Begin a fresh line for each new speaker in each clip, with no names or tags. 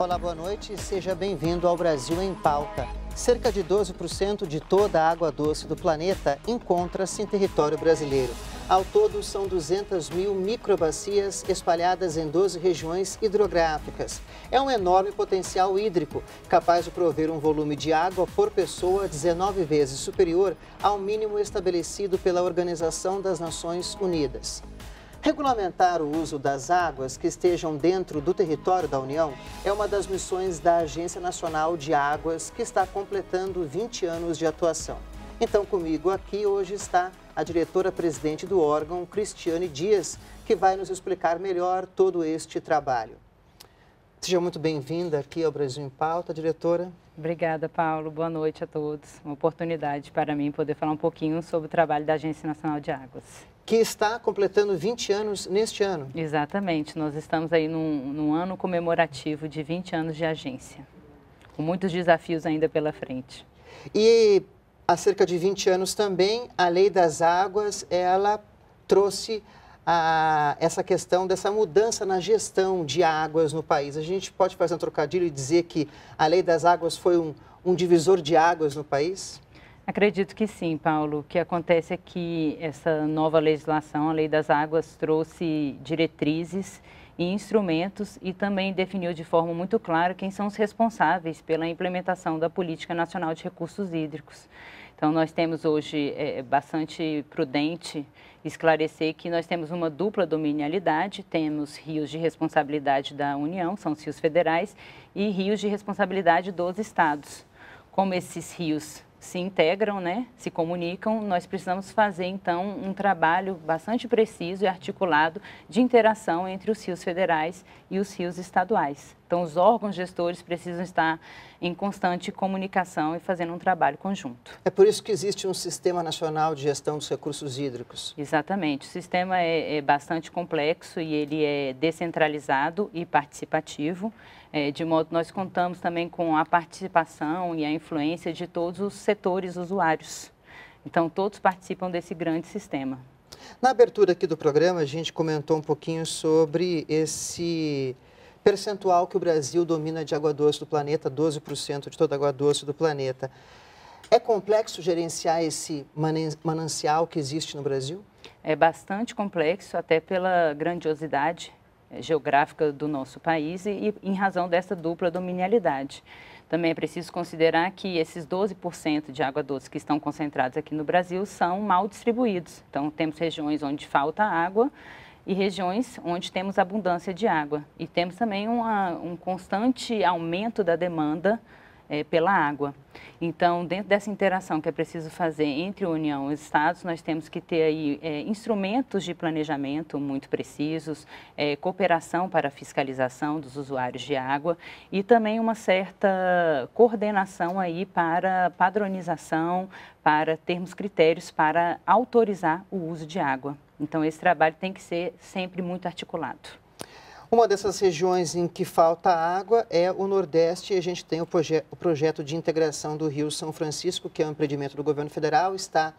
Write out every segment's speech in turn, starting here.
Olá, boa noite e seja bem-vindo ao Brasil em Pauta. Cerca de 12% de toda a água doce do planeta encontra-se em território brasileiro. Ao todo, são 200 mil microbacias espalhadas em 12 regiões hidrográficas. É um enorme potencial hídrico, capaz de prover um volume de água por pessoa 19 vezes superior ao mínimo estabelecido pela Organização das Nações Unidas. Regulamentar o uso das águas que estejam dentro do território da União é uma das missões da Agência Nacional de Águas, que está completando 20 anos de atuação. Então, comigo aqui hoje está a diretora-presidente do órgão, Cristiane Dias, que vai nos explicar melhor todo este trabalho. Seja muito bem-vinda aqui ao Brasil em Pauta, diretora. Obrigada,
Paulo. Boa noite a todos. Uma oportunidade para mim poder falar um pouquinho sobre o trabalho da Agência Nacional de Águas
que está completando 20 anos neste ano. Exatamente, nós estamos
aí num, num ano comemorativo de 20 anos de agência, com muitos desafios
ainda pela frente. E há cerca de 20 anos também, a Lei das Águas, ela trouxe a, essa questão dessa mudança na gestão de águas no país. A gente pode fazer um trocadilho e dizer que a Lei das Águas foi um, um divisor de águas no país?
Acredito que sim, Paulo. O que acontece é que essa nova legislação, a Lei das Águas, trouxe diretrizes e instrumentos e também definiu de forma muito clara quem são os responsáveis pela implementação da Política Nacional de Recursos Hídricos. Então, nós temos hoje é, bastante prudente esclarecer que nós temos uma dupla dominialidade, temos rios de responsabilidade da União, são os rios federais, e rios de responsabilidade dos estados. Como esses rios se integram, né, se comunicam, nós precisamos fazer então um trabalho bastante preciso e articulado de interação entre os rios federais e os rios estaduais. Então, os órgãos gestores precisam estar em constante comunicação e fazendo um trabalho conjunto.
É por isso que existe um Sistema Nacional de Gestão dos Recursos Hídricos.
Exatamente. O sistema é, é bastante complexo e ele é descentralizado e participativo. É, de modo que nós contamos também com a participação e a influência de todos os setores usuários. Então, todos participam desse grande
sistema. Na abertura aqui do programa, a gente comentou um pouquinho sobre esse percentual que o Brasil domina de água doce do planeta, 12% de toda a água doce do planeta. É complexo gerenciar esse manancial que existe no Brasil? É bastante complexo, até pela grandiosidade eh, geográfica
do nosso país e, e em razão dessa dupla dominialidade. Também é preciso considerar que esses 12% de água doce que estão concentrados aqui no Brasil são mal distribuídos. Então, temos regiões onde falta água, e regiões onde temos abundância de água. E temos também uma, um constante aumento da demanda é, pela água. Então, dentro dessa interação que é preciso fazer entre a União e os Estados, nós temos que ter aí é, instrumentos de planejamento muito precisos, é, cooperação para a fiscalização dos usuários de água e também uma certa coordenação aí para padronização, para termos critérios para autorizar o uso de água. Então, esse trabalho tem que ser sempre muito articulado.
Uma dessas regiões em que falta água é o Nordeste e a gente tem o, proje o projeto de integração do Rio São Francisco, que é um empreendimento do governo federal, está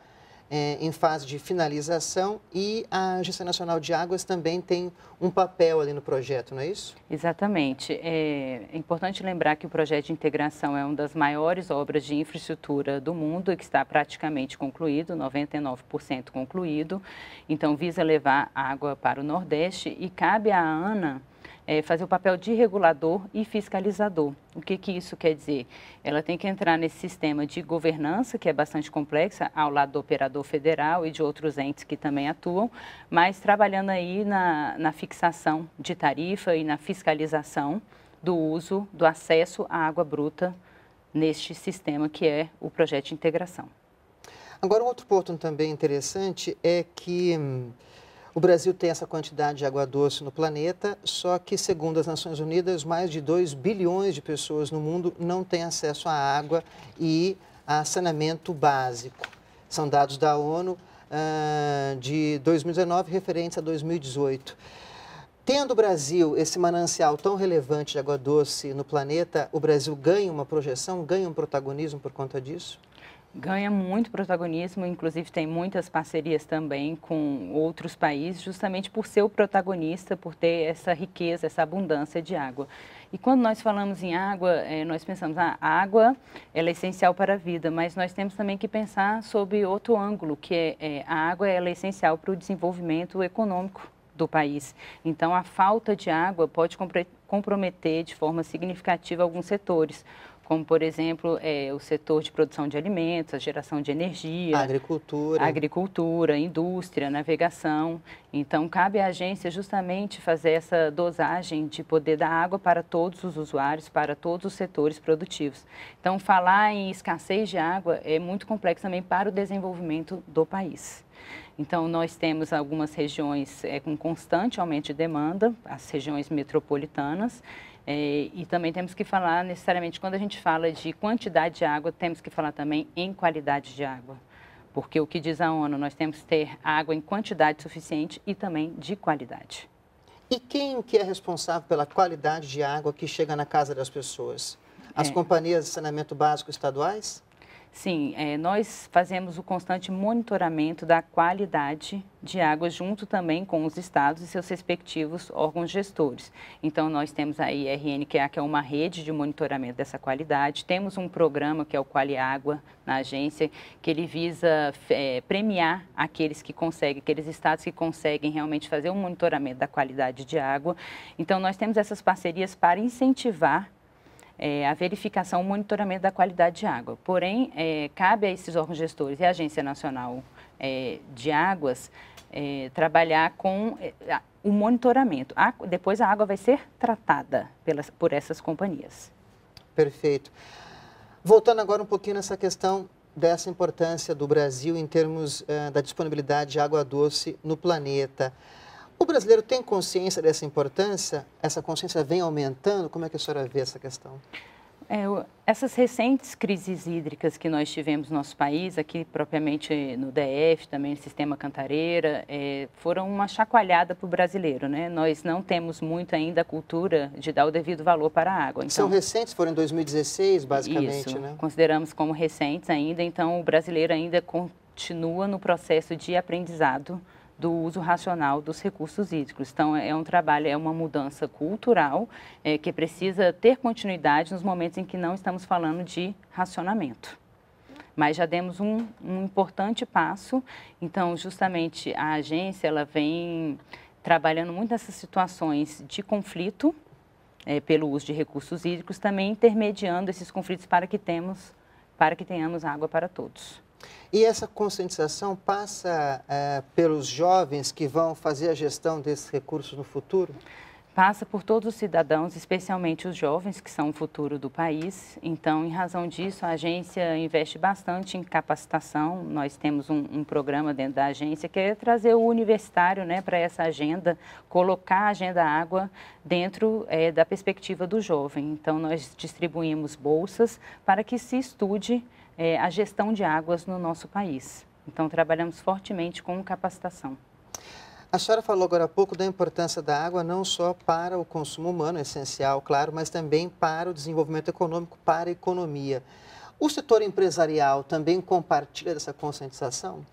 é, em fase de finalização e a Agência Nacional de Águas também tem um papel ali no projeto, não é isso? Exatamente.
É, é importante lembrar que o projeto de integração é uma das maiores obras de infraestrutura do mundo e que está praticamente concluído, 99% concluído. Então, visa levar água para o Nordeste e cabe à ANA é, fazer o papel de regulador e fiscalizador. O que, que isso quer dizer? Ela tem que entrar nesse sistema de governança, que é bastante complexa, ao lado do operador federal e de outros entes que também atuam, mas trabalhando aí na, na fixação de tarifa e na fiscalização do uso, do acesso à água bruta neste sistema que é o projeto de integração.
Agora, um outro ponto também interessante é que hum, o Brasil tem essa quantidade de água doce no planeta, só que, segundo as Nações Unidas, mais de 2 bilhões de pessoas no mundo não têm acesso à água e a saneamento básico. São dados da ONU uh, de 2019 referentes a 2018. Tendo o Brasil esse manancial tão relevante de água doce no planeta, o Brasil ganha uma projeção, ganha um protagonismo por conta disso?
Ganha muito protagonismo, inclusive tem muitas parcerias também com outros países, justamente por ser o protagonista, por ter essa riqueza, essa abundância de água. E quando nós falamos em água, é, nós pensamos, ah, a água ela é essencial para a vida, mas nós temos também que pensar sobre outro ângulo, que é, é a água ela é essencial para o desenvolvimento econômico do país. Então, a falta de água pode comprometer de forma significativa alguns setores, como por exemplo é, o setor de produção de alimentos, a geração de energia, a agricultura, a agricultura, indústria, navegação. Então cabe à agência justamente fazer essa dosagem de poder da água para todos os usuários, para todos os setores produtivos. Então falar em escassez de água é muito complexo também para o desenvolvimento do país. Então, nós temos algumas regiões é, com constante aumento de demanda, as regiões metropolitanas, é, e também temos que falar, necessariamente, quando a gente fala de quantidade de água, temos que falar também em qualidade de água. Porque o que diz a ONU, nós temos que ter água em quantidade suficiente e também de
qualidade. E quem que é responsável pela qualidade de água que chega na casa das pessoas? As é. companhias de saneamento básico
estaduais? Sim, é, nós fazemos o constante monitoramento da qualidade de água junto também com os estados e seus respectivos órgãos gestores. Então, nós temos a IRNQA, que é uma rede de monitoramento dessa qualidade, temos um programa que é o Quali Água na agência, que ele visa é, premiar aqueles que conseguem, aqueles estados que conseguem realmente fazer o um monitoramento da qualidade de água. Então, nós temos essas parcerias para incentivar é, a verificação, o monitoramento da qualidade de água. Porém, é, cabe a esses órgãos gestores e a Agência Nacional é, de Águas é, trabalhar com é, o monitoramento. A, depois a água vai ser
tratada pelas, por essas companhias. Perfeito. Voltando agora um pouquinho nessa questão dessa importância do Brasil em termos eh, da disponibilidade de água doce no planeta. O brasileiro tem consciência dessa importância? Essa consciência vem aumentando? Como é que a senhora vê essa questão?
É, essas recentes crises hídricas que nós tivemos no nosso país, aqui propriamente no DF, também no sistema Cantareira, é, foram uma chacoalhada para o brasileiro. Né? Nós não temos muito ainda a cultura de dar o devido valor para a água. Então, São recentes,
foram em 2016, basicamente, isso, né?
consideramos como recentes ainda, então o brasileiro ainda continua no processo de aprendizado do uso racional dos recursos hídricos. Então, é, é um trabalho, é uma mudança cultural é, que precisa ter continuidade nos momentos em que não estamos falando de racionamento. Mas já demos um, um importante passo, então, justamente a agência ela vem trabalhando muito nessas situações de conflito é, pelo uso de recursos hídricos, também intermediando esses conflitos para que, temos, para que tenhamos água para todos.
E essa conscientização passa é, pelos jovens que vão fazer a gestão desses recursos no futuro? Passa por
todos os cidadãos, especialmente os jovens, que são o futuro do país. Então, em razão disso, a agência investe bastante em capacitação. Nós temos um, um programa dentro da agência que é trazer o universitário né, para essa agenda, colocar a agenda água dentro é, da perspectiva do jovem. Então, nós distribuímos bolsas para que se estude é, a gestão de águas no nosso país. Então, trabalhamos fortemente com capacitação.
A senhora falou agora há pouco da importância da água não só para o consumo humano, essencial, claro, mas também para o desenvolvimento econômico, para a economia. O setor empresarial também compartilha dessa conscientização?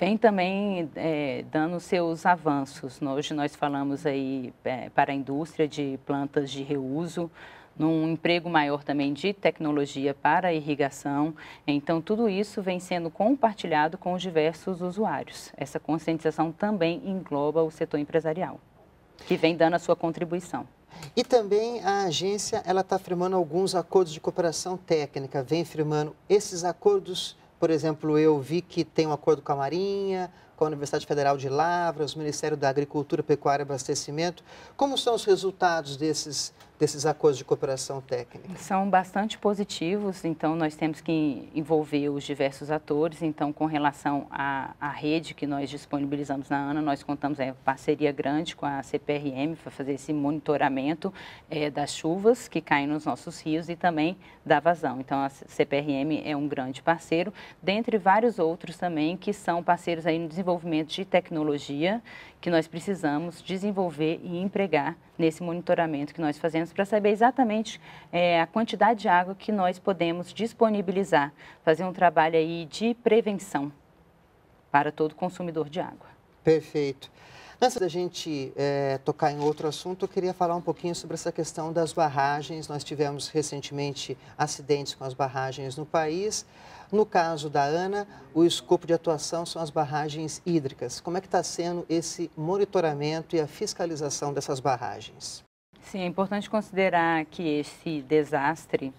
Vem também
é, dando seus avanços. Hoje nós falamos aí é, para a indústria de plantas de reuso, num emprego maior também de tecnologia para irrigação. Então, tudo isso vem sendo compartilhado com os diversos usuários. Essa conscientização também engloba o setor empresarial, que vem dando a sua contribuição.
E também a agência ela está firmando alguns acordos de cooperação técnica, vem firmando esses acordos, por exemplo, eu vi que tem um acordo com a Marinha, com a Universidade Federal de Lavras, o Ministério da Agricultura, Pecuária e Abastecimento. Como são os resultados desses desses acordos de cooperação técnica? São bastante positivos, então nós
temos que envolver os diversos atores, então com relação à, à rede que nós disponibilizamos na ANA, nós contamos é, parceria grande com a CPRM para fazer esse monitoramento é, das chuvas que caem nos nossos rios e também da vazão. Então a CPRM é um grande parceiro, dentre vários outros também que são parceiros aí no desenvolvimento de tecnologia que nós precisamos desenvolver e empregar nesse monitoramento que nós fazemos para saber exatamente é, a quantidade de água que nós podemos disponibilizar, fazer um trabalho aí de prevenção para todo consumidor de
água. Perfeito. Antes da gente é, tocar em outro assunto, eu queria falar um pouquinho sobre essa questão das barragens. Nós tivemos recentemente acidentes com as barragens no país. No caso da ANA, o escopo de atuação são as barragens hídricas. Como é que está sendo esse monitoramento e a fiscalização dessas barragens?
Sim, é importante considerar que esse desastre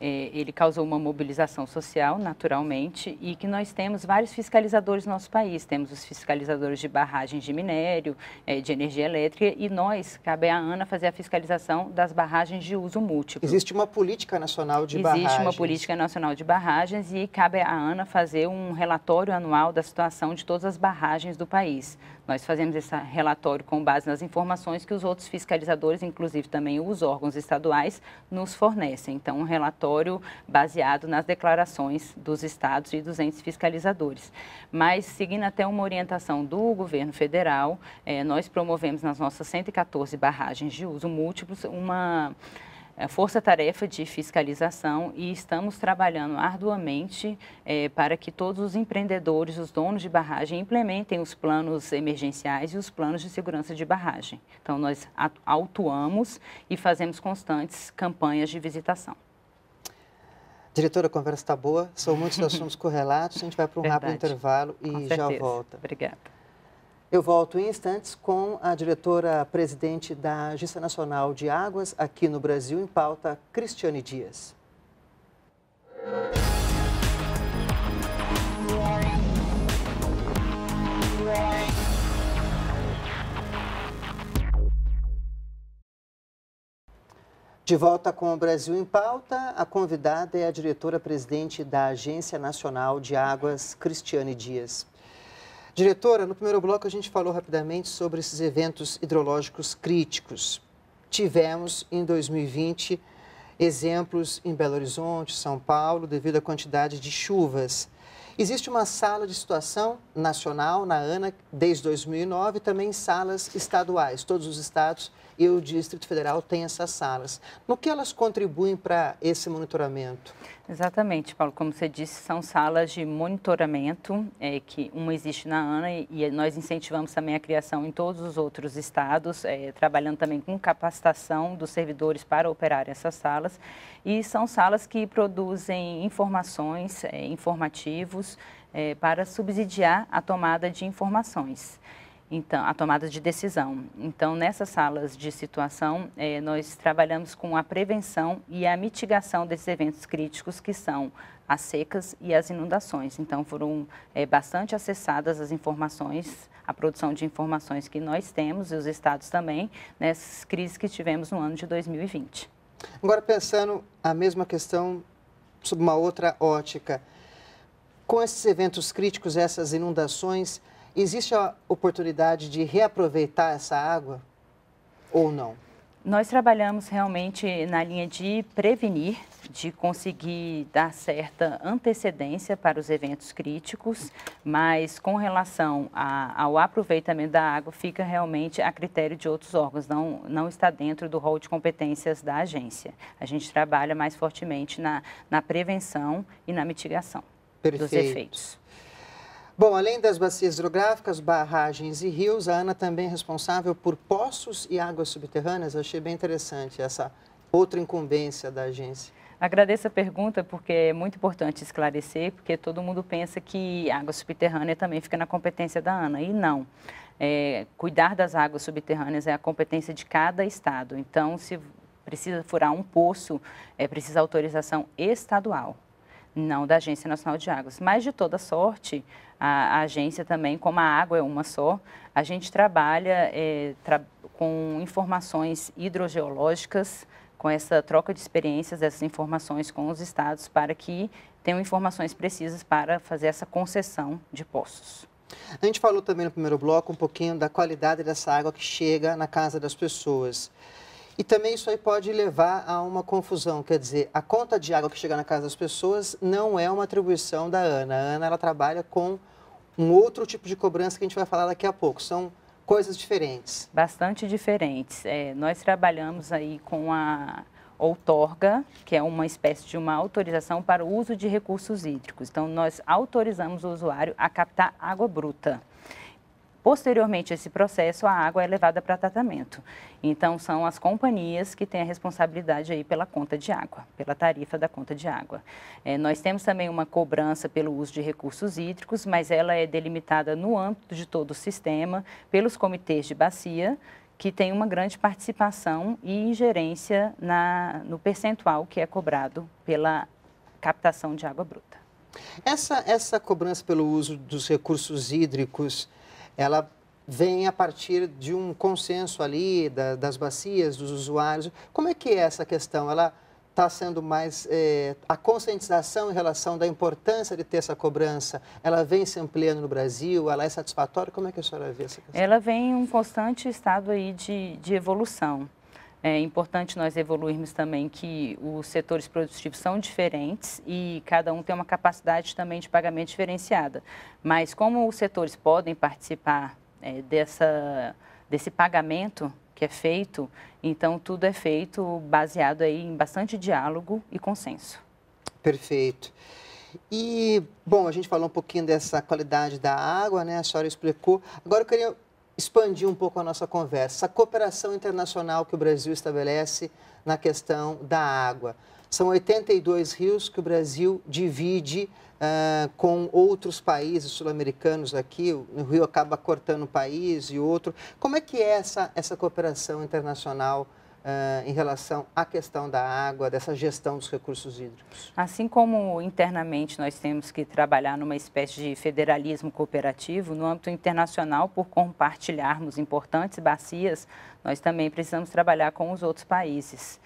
é, ele causou uma mobilização social, naturalmente, e que nós temos vários fiscalizadores no nosso país. Temos os fiscalizadores de barragens de minério, é, de energia elétrica, e nós, cabe à ANA fazer a fiscalização das barragens de uso múltiplo. Existe
uma política nacional de barragens. Existe uma política
nacional de barragens e cabe à ANA fazer um relatório anual da situação de todas as barragens do país. Nós fazemos esse relatório com base nas informações que os outros fiscalizadores, inclusive também os órgãos estaduais, nos fornecem. Então, um relatório relatório baseado nas declarações dos estados e dos entes fiscalizadores. Mas, seguindo até uma orientação do governo federal, eh, nós promovemos nas nossas 114 barragens de uso múltiplos uma eh, força-tarefa de fiscalização e estamos trabalhando arduamente eh, para que todos os empreendedores, os donos de barragem, implementem os planos emergenciais e os planos de segurança de barragem. Então, nós atuamos e fazemos constantes campanhas de visitação.
Diretora, a conversa está boa, são muitos assuntos correlatos, a gente vai para um Verdade. rápido intervalo e com já volta. Obrigada. Eu volto em instantes com a diretora-presidente da Agência Nacional de Águas aqui no Brasil, em pauta, Cristiane Dias. De volta com o Brasil em Pauta, a convidada é a diretora-presidente da Agência Nacional de Águas, Cristiane Dias. Diretora, no primeiro bloco a gente falou rapidamente sobre esses eventos hidrológicos críticos. Tivemos em 2020 exemplos em Belo Horizonte, São Paulo, devido à quantidade de chuvas. Existe uma sala de situação nacional na ANA desde 2009 e também salas estaduais. Todos os estados e o Distrito Federal tem essas salas. No que elas contribuem para esse monitoramento? Exatamente,
Paulo. Como você disse, são salas de monitoramento, é, que uma existe na ANA e, e, nós incentivamos também a criação em todos os outros estados, é, trabalhando também com capacitação dos servidores para operar essas salas. E são salas que produzem informações, é, informativos, é, para subsidiar a tomada de informações então, a tomada de decisão. Então, nessas salas de situação, eh, nós trabalhamos com a prevenção e a mitigação desses eventos críticos que são as secas e as inundações. Então, foram eh, bastante acessadas as informações, a produção de informações que nós temos e os estados também, nessas crises que tivemos
no ano de 2020. Agora, pensando a mesma questão sob uma outra ótica, com esses eventos críticos, essas inundações, Existe a oportunidade de reaproveitar essa água ou não? Nós
trabalhamos realmente na linha de prevenir, de conseguir dar certa antecedência para os eventos críticos, mas com relação a, ao aproveitamento da água, fica realmente a critério de outros órgãos, não, não está dentro do rol de competências da agência. A gente trabalha mais fortemente na, na prevenção e na mitigação Perfeito. dos efeitos.
Bom, além das bacias hidrográficas, barragens e rios, a ANA também é responsável por poços e águas subterrâneas. Eu achei bem interessante essa outra incumbência da agência.
Agradeço a pergunta porque é muito importante esclarecer, porque todo mundo pensa que água subterrânea também fica na competência da ANA, e não. É, cuidar das águas subterrâneas é a competência de cada estado. Então, se precisa furar um poço, é, precisa autorização estadual, não da Agência Nacional de Águas. Mas, de toda sorte, a, a agência também, como a água é uma só, a gente trabalha é, tra com informações hidrogeológicas, com essa troca de experiências, essas informações com os estados, para que tenham informações precisas para fazer essa concessão de poços.
A gente falou também no primeiro bloco um pouquinho da qualidade dessa água que chega na casa das pessoas. E também isso aí pode levar a uma confusão, quer dizer, a conta de água que chega na casa das pessoas não é uma atribuição da Ana. A Ana ela trabalha com um outro tipo de cobrança que a gente vai falar daqui a pouco. São coisas diferentes.
Bastante diferentes. É, nós trabalhamos aí com a outorga, que é uma espécie de uma autorização para o uso de recursos hídricos. Então, nós autorizamos o usuário a captar água bruta. Posteriormente a esse processo, a água é levada para tratamento. Então, são as companhias que têm a responsabilidade aí pela conta de água, pela tarifa da conta de água. É, nós temos também uma cobrança pelo uso de recursos hídricos, mas ela é delimitada no âmbito de todo o sistema, pelos comitês de bacia, que têm uma grande participação e ingerência na, no percentual que é cobrado pela captação de
água bruta. Essa, essa cobrança pelo uso dos recursos hídricos ela vem a partir de um consenso ali da, das bacias, dos usuários. Como é que é essa questão? Ela está sendo mais eh, a conscientização em relação da importância de ter essa cobrança, ela vem se ampliando no Brasil, ela é satisfatória? Como é que a senhora vê essa questão?
Ela vem em um constante estado aí de, de evolução. É importante nós evoluirmos também que os setores produtivos são diferentes e cada um tem uma capacidade também de pagamento diferenciada. Mas como os setores podem participar é, dessa, desse pagamento que é feito, então tudo
é feito baseado aí em bastante
diálogo e consenso.
Perfeito. E, bom, a gente falou um pouquinho dessa qualidade da água, né? A senhora explicou. Agora eu queria expandir um pouco a nossa conversa. A cooperação internacional que o Brasil estabelece na questão da água. São 82 rios que o Brasil divide uh, com outros países sul-americanos aqui. O rio acaba cortando um país e outro. Como é que é essa, essa cooperação internacional? Uh, em relação à questão da água, dessa gestão dos recursos hídricos?
Assim como internamente nós temos que trabalhar numa espécie de federalismo cooperativo, no âmbito internacional, por compartilharmos importantes bacias, nós também precisamos trabalhar com os outros países.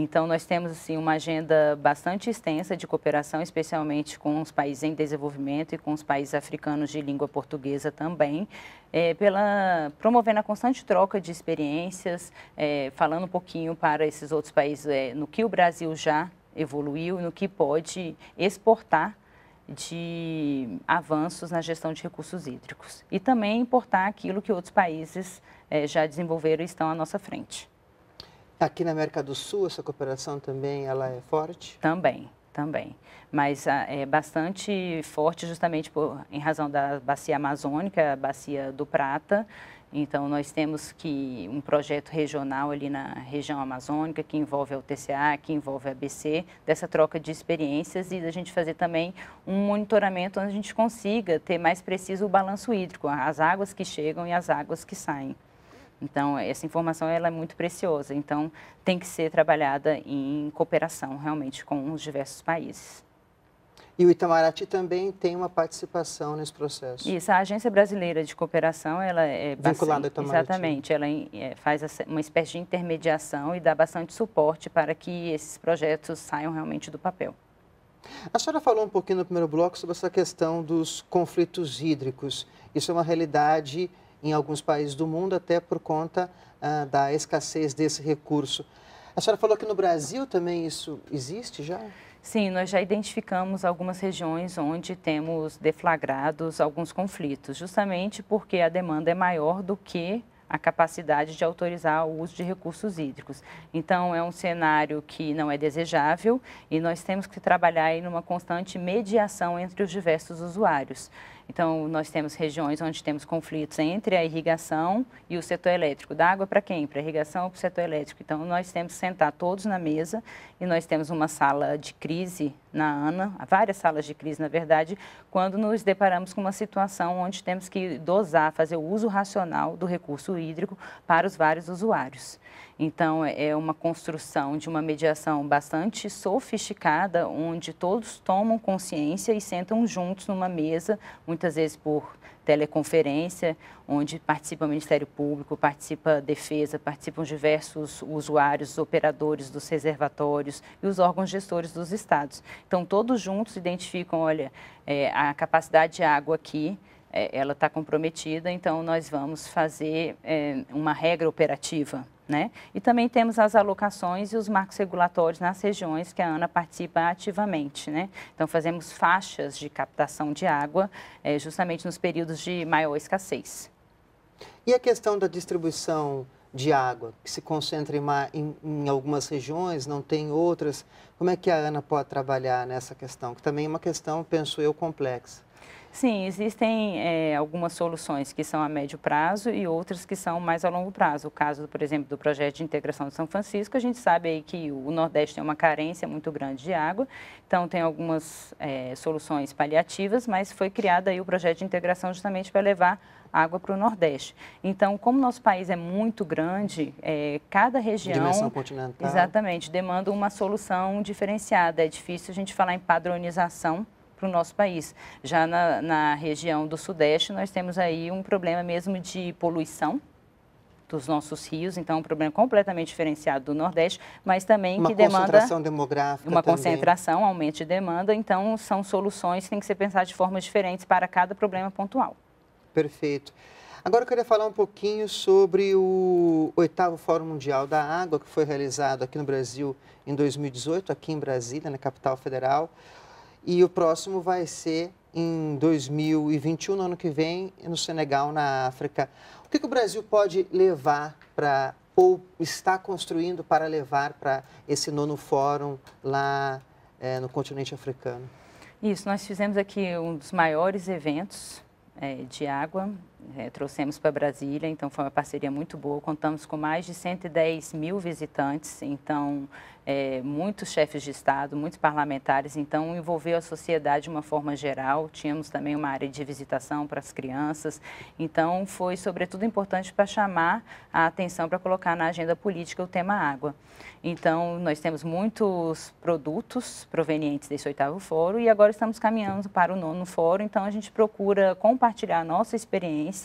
Então, nós temos assim, uma agenda bastante extensa de cooperação, especialmente com os países em desenvolvimento e com os países africanos de língua portuguesa também, é, pela, promovendo a constante troca de experiências, é, falando um pouquinho para esses outros países é, no que o Brasil já evoluiu, no que pode exportar de avanços na gestão de recursos hídricos e também importar aquilo que outros países é, já desenvolveram e estão à nossa frente.
Aqui na América do Sul, essa cooperação também ela é forte? Também, também.
Mas ah, é bastante forte justamente por, em razão da bacia amazônica, a bacia do Prata. Então, nós temos que um projeto regional ali na região amazônica, que envolve a UTCA, que envolve a ABC, dessa troca de experiências e da gente fazer também um monitoramento onde a gente consiga ter mais preciso o balanço hídrico, as águas que chegam e as águas que saem. Então, essa informação ela é muito preciosa, então tem que ser trabalhada em cooperação realmente com os diversos países.
E o Itamaraty também tem uma participação nesse processo. Isso,
a Agência Brasileira de Cooperação, ela é... Vinculada ao Itamaraty. Exatamente, ela é, faz uma espécie de intermediação e dá bastante suporte para que esses projetos saiam realmente do papel.
A senhora falou um pouquinho no primeiro bloco sobre essa questão dos conflitos hídricos. Isso é uma realidade em alguns países do mundo, até por conta ah, da escassez desse recurso. A senhora falou que no Brasil também isso existe já?
Sim, nós já identificamos algumas regiões onde temos deflagrados alguns conflitos, justamente porque a demanda é maior do que a capacidade de autorizar o uso de recursos hídricos. Então, é um cenário que não é desejável e nós temos que trabalhar em uma constante mediação entre os diversos usuários. Então, nós temos regiões onde temos conflitos entre a irrigação e o setor elétrico. Da água para quem? Para a irrigação ou para o setor elétrico? Então, nós temos que sentar todos na mesa e nós temos uma sala de crise na ANA, várias salas de crise, na verdade, quando nos deparamos com uma situação onde temos que dosar, fazer o uso racional do recurso hídrico para os vários usuários. Então, é, é uma construção de uma mediação bastante sofisticada, onde todos tomam consciência e sentam juntos numa mesa, muitas vezes por teleconferência, onde participa o Ministério Público, participa a Defesa, participam diversos usuários, operadores dos reservatórios e os órgãos gestores dos estados. Então, todos juntos identificam, olha, é, a capacidade de água aqui, é, ela está comprometida, então nós vamos fazer é, uma regra operativa né? E também temos as alocações e os marcos regulatórios nas regiões que a ANA participa ativamente. Né? Então, fazemos faixas de captação de água é, justamente nos períodos de maior escassez.
E a questão da distribuição de água, que se concentra em, em, em algumas regiões, não tem outras, como é que a ANA pode trabalhar nessa questão? Que também é uma questão, penso eu, complexa.
Sim, existem é, algumas soluções que são a médio prazo e outras que são mais a longo prazo. O caso, por exemplo, do projeto de integração de São Francisco, a gente sabe aí que o Nordeste tem uma carência muito grande de água, então tem algumas é, soluções paliativas, mas foi criado aí o projeto de integração justamente para levar água para o Nordeste. Então, como nosso país é muito grande, é, cada região... Dimensão continental. Exatamente, demanda uma solução diferenciada. É difícil a gente falar em padronização para o nosso país. Já na, na região do Sudeste, nós temos aí um problema mesmo de poluição, dos nossos rios, então um problema completamente diferenciado do Nordeste, mas também uma que demanda... Uma concentração
demográfica Uma também. concentração,
aumento de demanda, então são soluções que têm que ser pensadas de formas diferentes para cada problema pontual.
Perfeito. Agora eu queria falar um pouquinho sobre o oitavo Fórum Mundial da Água, que foi realizado aqui no Brasil em 2018, aqui em Brasília, na capital federal. E o próximo vai ser em 2021, no ano que vem, no Senegal, na África. O que, que o Brasil pode levar para, ou está construindo para levar para esse nono fórum lá é, no continente africano?
Isso, nós fizemos aqui um dos maiores eventos é, de água é, trouxemos para Brasília, então foi uma parceria muito boa. Contamos com mais de 110 mil visitantes, então é, muitos chefes de Estado, muitos parlamentares, então envolveu a sociedade de uma forma geral. Tínhamos também uma área de visitação para as crianças, então foi sobretudo importante para chamar a atenção para colocar na agenda política o tema água. Então nós temos muitos produtos provenientes desse oitavo fórum e agora estamos caminhando para o nono fórum, então a gente procura compartilhar a nossa experiência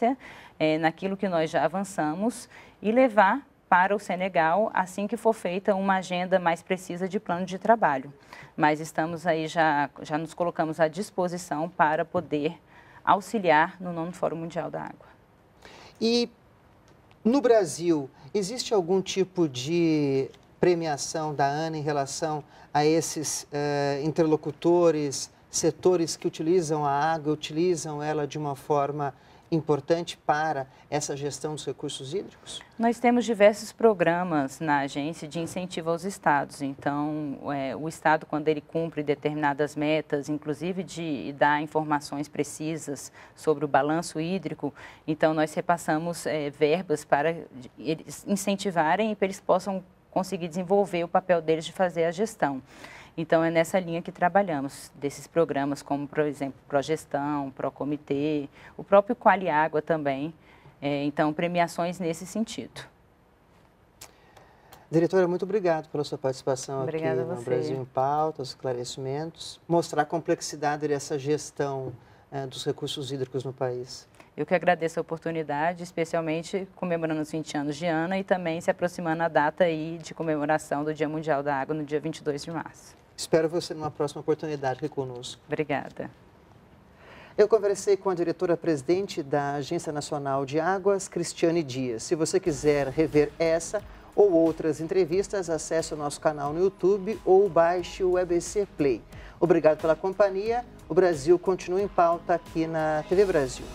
é, naquilo que nós já avançamos e levar para o Senegal assim que for feita uma agenda mais precisa de plano de trabalho. Mas estamos aí, já, já nos colocamos à disposição para poder auxiliar no nono Fórum Mundial da Água.
E no Brasil, existe algum tipo de premiação da ANA em relação a esses eh, interlocutores, setores que utilizam a água, utilizam ela de uma forma importante para essa gestão dos recursos hídricos?
Nós temos diversos programas na agência de incentivo aos estados. Então, é, o estado, quando ele cumpre determinadas metas, inclusive de dar informações precisas sobre o balanço hídrico, então nós repassamos é, verbas para eles incentivarem e para eles possam conseguir desenvolver o papel deles de fazer a gestão. Então, é nessa linha que trabalhamos, desses programas como, por exemplo, Progestão, Procomitê, o próprio Água também. É, então, premiações nesse sentido.
Diretora, muito obrigado pela sua participação Obrigada aqui no Brasil em Pauta, os esclarecimentos, mostrar a complexidade dessa gestão é, dos recursos hídricos no país. Eu que agradeço a
oportunidade, especialmente comemorando os 20 anos de Ana e também se aproximando a data aí de comemoração do Dia Mundial da Água no dia 22 de março.
Espero você numa próxima oportunidade aqui conosco.
Obrigada.
Eu conversei com a diretora-presidente da Agência Nacional de Águas, Cristiane Dias. Se você quiser rever essa ou outras entrevistas, acesse o nosso canal no YouTube ou baixe o EBC Play. Obrigado pela companhia. O Brasil continua em pauta aqui na TV Brasil.